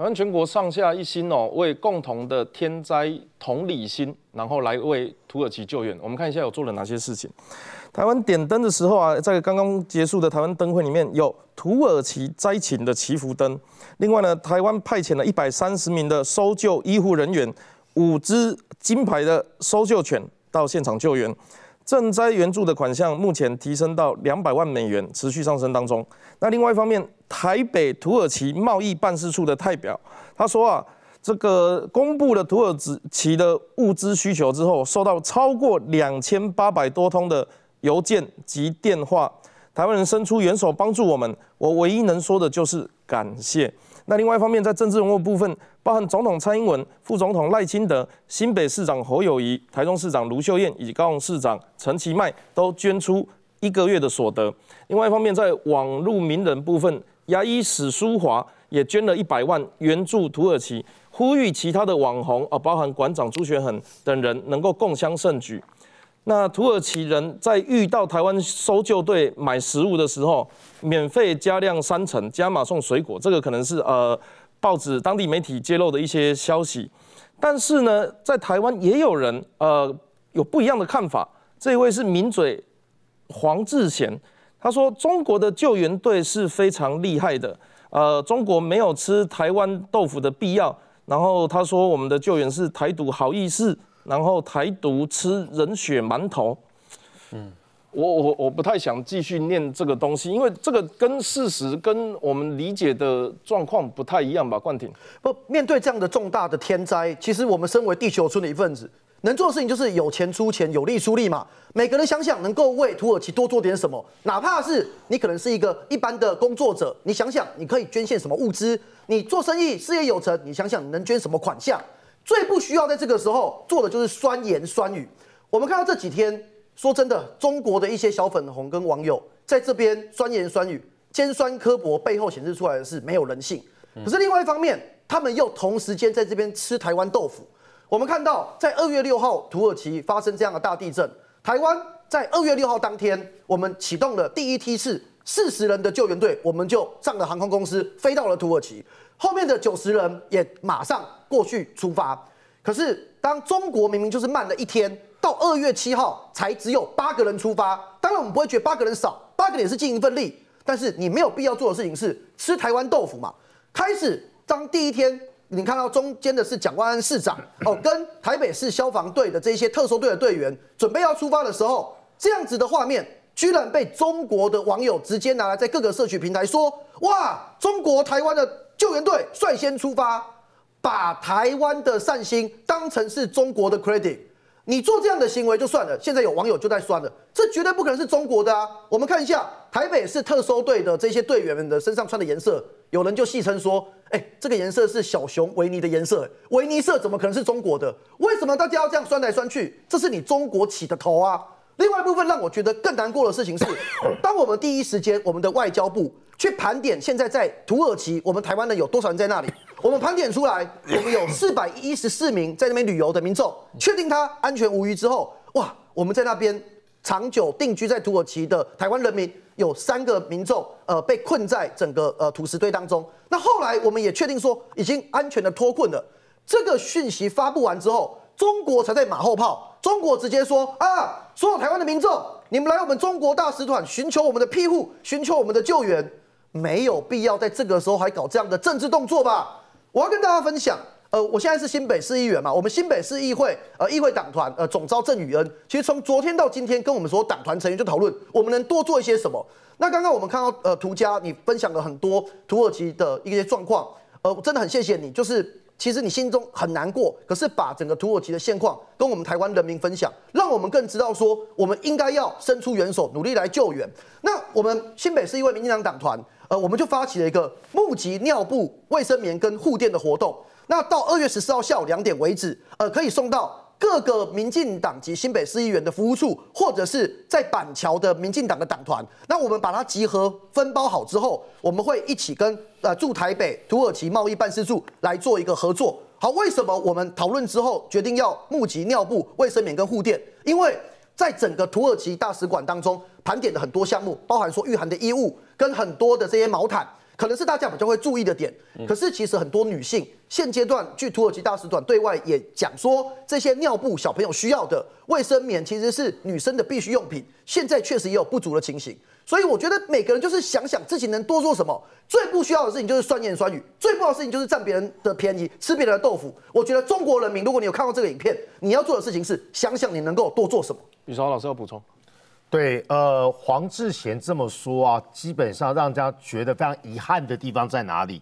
台湾全国上下一心哦，为共同的天灾同理心，然后来为土耳其救援。我们看一下有做了哪些事情。台湾点灯的时候啊，在刚刚结束的台湾灯会里面，有土耳其灾情的祈福灯。另外呢，台湾派遣了一百三十名的搜救医护人员，五只金牌的搜救犬到现场救援。赈灾援助的款项目前提升到两百万美元，持续上升当中。那另外一方面。台北土耳其贸易办事处的代表他说啊，这个公布了土耳其的物资需求之后，收到超过两千八百多通的邮件及电话，台湾人伸出援手帮助我们，我唯一能说的就是感谢。那另外一方面，在政治人物部分，包含总统蔡英文、副总统赖清德、新北市长侯友谊、台中市长卢秀燕以及高雄市长陈其迈，都捐出一个月的所得。另外一方面，在网路名人部分。牙医史淑华也捐了一百万援助土耳其，呼吁其他的网红啊，包含馆长朱学恒等人能够共襄盛举。那土耳其人在遇到台湾搜救队买食物的时候，免费加量三成，加码送水果，这个可能是呃报纸当地媒体揭露的一些消息。但是呢，在台湾也有人呃有不一样的看法，这位是名嘴黄志贤。他说中国的救援队是非常厉害的，呃，中国没有吃台湾豆腐的必要。然后他说我们的救援是台独好意思，然后台独吃人血馒头。嗯，我我我不太想继续念这个东西，因为这个跟事实跟我们理解的状况不太一样吧？冠廷不面对这样的重大的天灾，其实我们身为地球村的一份子。能做的事情就是有钱出钱，有力出力嘛。每个人想想能够为土耳其多做点什么，哪怕是你可能是一个一般的工作者，你想想你可以捐献什么物资；你做生意事业有成，你想想你能捐什么款项。最不需要在这个时候做的就是酸言酸语。我们看到这几天，说真的，中国的一些小粉红跟网友在这边酸言酸语、尖酸刻薄，背后显示出来的是没有人性。可是另外一方面，他们又同时间在这边吃台湾豆腐。我们看到，在二月六号土耳其发生这样的大地震，台湾在二月六号当天，我们启动了第一梯次四十人的救援队，我们就上了航空公司，飞到了土耳其。后面的九十人也马上过去出发。可是，当中国明明就是慢了一天，到二月七号才只有八个人出发。当然，我们不会觉得八个人少，八个也是尽一份力。但是，你没有必要做的事情是吃台湾豆腐嘛？开始，当第一天。你看到中间的是蒋万安市长哦，跟台北市消防队的这些特搜队的队员准备要出发的时候，这样子的画面居然被中国的网友直接拿来在各个社区平台说：哇，中国台湾的救援队率先出发，把台湾的善心当成是中国的 credit。你做这样的行为就算了，现在有网友就在酸了，这绝对不可能是中国的啊！我们看一下。台北市特搜队的这些队员们的身上穿的颜色，有人就戏称说：“哎，这个颜色是小熊维尼的颜色，维尼色怎么可能是中国的？为什么大家要这样酸来酸去？这是你中国起的头啊！”另外一部分让我觉得更难过的事情是，当我们第一时间，我们的外交部去盘点现在在土耳其我们台湾的有多少人在那里，我们盘点出来，我们有四百一十四名在那边旅游的民众，确定他安全无虞之后，哇，我们在那边。长久定居在土耳其的台湾人民有三个民众，呃，被困在整个呃土石堆当中。那后来我们也确定说已经安全的脱困了。这个讯息发布完之后，中国才在马后炮。中国直接说啊，所有台湾的民众，你们来我们中国大使馆寻求我们的庇护，寻求我们的救援，没有必要在这个时候还搞这样的政治动作吧？我要跟大家分享。呃，我现在是新北市议员嘛，我们新北市议会呃议会党团呃总召郑宇恩，其实从昨天到今天，跟我们所有党团成员就讨论，我们能多做一些什么。那刚刚我们看到呃，涂家你分享了很多土耳其的一些状况，呃，真的很谢谢你，就是其实你心中很难过，可是把整个土耳其的现况跟我们台湾人民分享，让我们更知道说我们应该要伸出援手，努力来救援。那我们新北市议会民进党党团，呃，我们就发起了一个募集尿布、卫生棉跟护垫的活动。那到二月十四号下午两点为止，呃，可以送到各个民进党及新北市议员的服务处，或者是在板桥的民进党的党团。那我们把它集合分包好之后，我们会一起跟呃驻台北土耳其贸易办事处来做一个合作。好，为什么我们讨论之后决定要募集尿布、卫生棉跟护垫？因为在整个土耳其大使馆当中盘点的很多项目，包含说御寒的衣物跟很多的这些毛毯。可能是大家比较会注意的点，可是其实很多女性现阶段，据土耳其大使馆对外也讲说，这些尿布小朋友需要的卫生棉其实是女生的必需用品，现在确实也有不足的情形。所以我觉得每个人就是想想自己能多做什么，最不需要的事情就是酸言酸语，最不好的事情就是占别人的便宜，吃别人的豆腐。我觉得中国人民，如果你有看过这个影片，你要做的事情是想想你能够多做什么。余朝老师要补充。对，呃，黄志贤这么说啊，基本上让人家觉得非常遗憾的地方在哪里？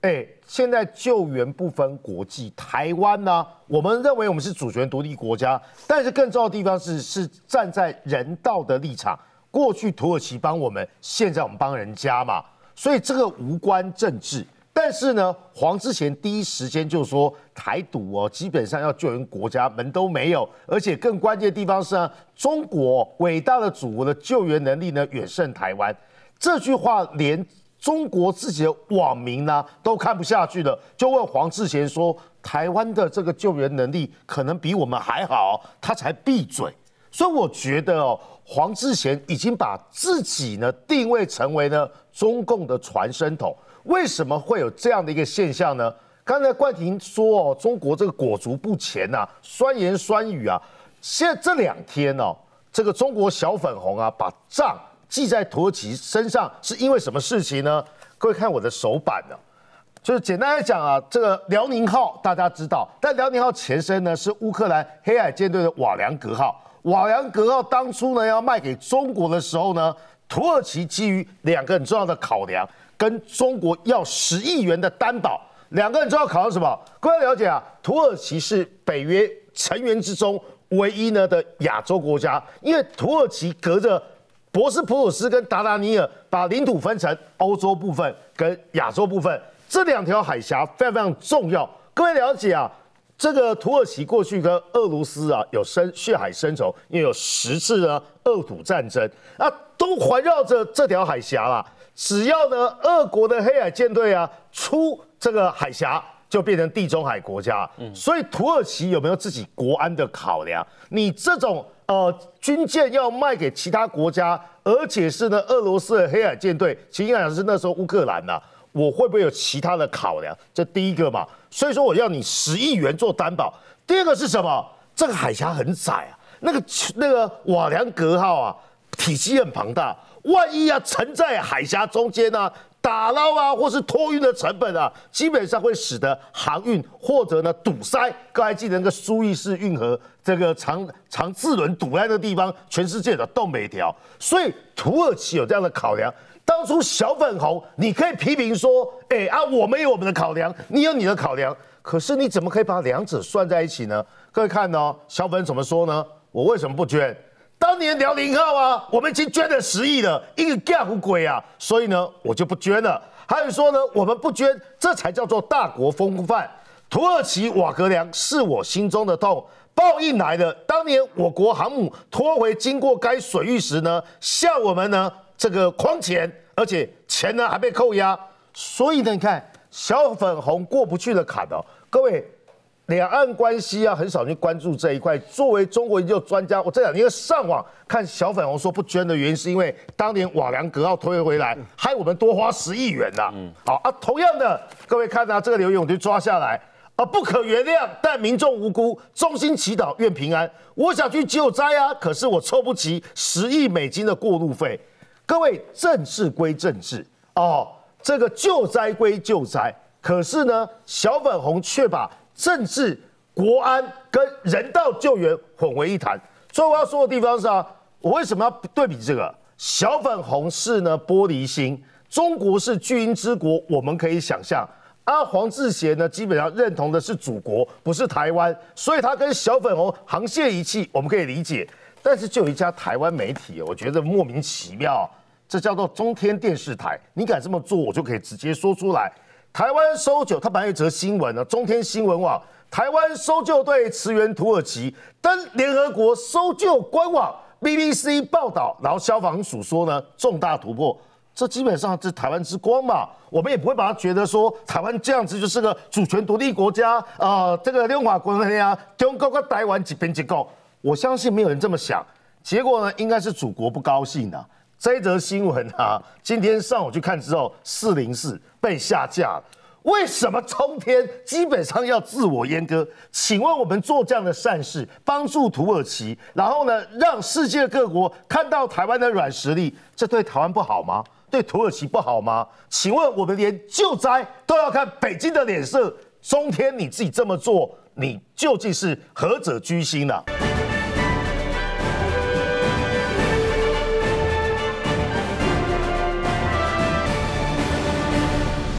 哎，现在救援不分国际，台湾呢，我们认为我们是主权独立国家，但是更重要的地方是是站在人道的立场，过去土耳其帮我们，现在我们帮人家嘛，所以这个无关政治。但是呢，黄志贤第一时间就说台独哦，基本上要救援国家门都没有，而且更关键的地方是呢，中国伟大的祖国的救援能力呢远胜台湾。这句话连中国自己的网民呢都看不下去了，就问黄志贤说：“台湾的这个救援能力可能比我们还好？”他才闭嘴。所以我觉得哦，黄志贤已经把自己呢定位成为呢中共的传声筒。为什么会有这样的一个现象呢？刚才冠廷说哦，中国这个裹足不前呐，酸言酸语啊。现在这两天哦，这个中国小粉红啊，把账记在土耳其身上，是因为什么事情呢？各位看我的手板呢，就是简单来讲啊，这个辽宁号大家知道，但辽宁号前身呢是乌克兰黑海舰队的瓦良格号。瓦良格号当初呢要卖给中国的时候呢。土耳其基于两个很重要的考量，跟中国要十亿元的担保。两个很重要考量什么？各位了解啊？土耳其是北约成员之中唯一呢的亚洲国家，因为土耳其隔着博斯普鲁斯跟达达尼尔，把领土分成欧洲部分跟亚洲部分，这两条海峡非常非常重要。各位了解啊？这个土耳其过去跟俄罗斯啊有深血海深仇，因为有十次呢俄土战争啊，都环绕着这条海峡啦。只要呢俄国的黑海舰队啊出这个海峡，就变成地中海国家。嗯，所以土耳其有没有自己国安的考量？你这种呃军舰要卖给其他国家，而且是呢俄罗斯的黑海舰队，其实影响是那时候乌克兰的，我会不会有其他的考量？这第一个嘛。所以说我要你十亿元做担保。第二个是什么？这个海峡很窄啊，那个那个瓦良格号啊，体积很庞大，万一啊沉在海峡中间呢，打捞啊或是托运的成本啊，基本上会使得航运或者呢堵塞。各位记得那个苏伊士运河，这个长长自轮堵在那个地方，全世界的都没调。所以土耳其有这样的考量。当初小粉红，你可以批评说，哎啊，我们有我们的考量，你有你的考量，可是你怎么可以把两者算在一起呢？各位看哦，小粉怎么说呢？我为什么不捐？当年辽宁号啊，我们已经捐了十亿了，一个干 p 鬼啊，所以呢，我就不捐了。还有说呢，我们不捐，这才叫做大国风范。土耳其瓦格良是我心中的痛，报应来了。当年我国航母拖回经过该水域时呢，向我们呢。这个框钱，而且钱呢还被扣押，所以呢，你看小粉红过不去的坎哦。各位，两岸关系啊，很少去关注这一块。作为中国研究专家，我这两天上网看小粉红说不捐的原因，是因为当年瓦良格号推回来，害我们多花十亿元呐。好啊，同样的，各位看到这个刘勇就抓下来啊，不可原谅，但民众无辜，衷心祈祷愿平安。我想去救灾啊，可是我凑不齐十亿美金的过路费。各位，政治归政治哦，这个救灾归救灾，可是呢，小粉红却把政治、国安跟人道救援混为一谈。所以我要说的地方是啊，我为什么要对比这个？小粉红是呢玻璃心，中国是巨婴之国，我们可以想象。阿黄志贤呢，基本上认同的是祖国，不是台湾，所以他跟小粉红沆瀣一气，我们可以理解。但是就有一家台湾媒体，我觉得莫名其妙。这叫做中天电视台。你敢这么做，我就可以直接说出来。台湾搜救，它本来有一则新闻呢。中天新闻网，台湾搜救队驰援土耳其，登联合国搜救官网 BBC 报道，然后消防署说呢重大突破。这基本上是台湾之光嘛。我们也不会把它觉得说台湾这样子就是个主权独立国家啊，这个两法国系中国跟台湾一边一个。我相信没有人这么想，结果呢，应该是祖国不高兴的。这一则新闻啊，今天上午去看之后，四零四被下架了。为什么冲天基本上要自我阉割？请问我们做这样的善事，帮助土耳其，然后呢，让世界各国看到台湾的软实力，这对台湾不好吗？对土耳其不好吗？请问我们连救灾都要看北京的脸色？中天你自己这么做，你究竟是何者居心呢？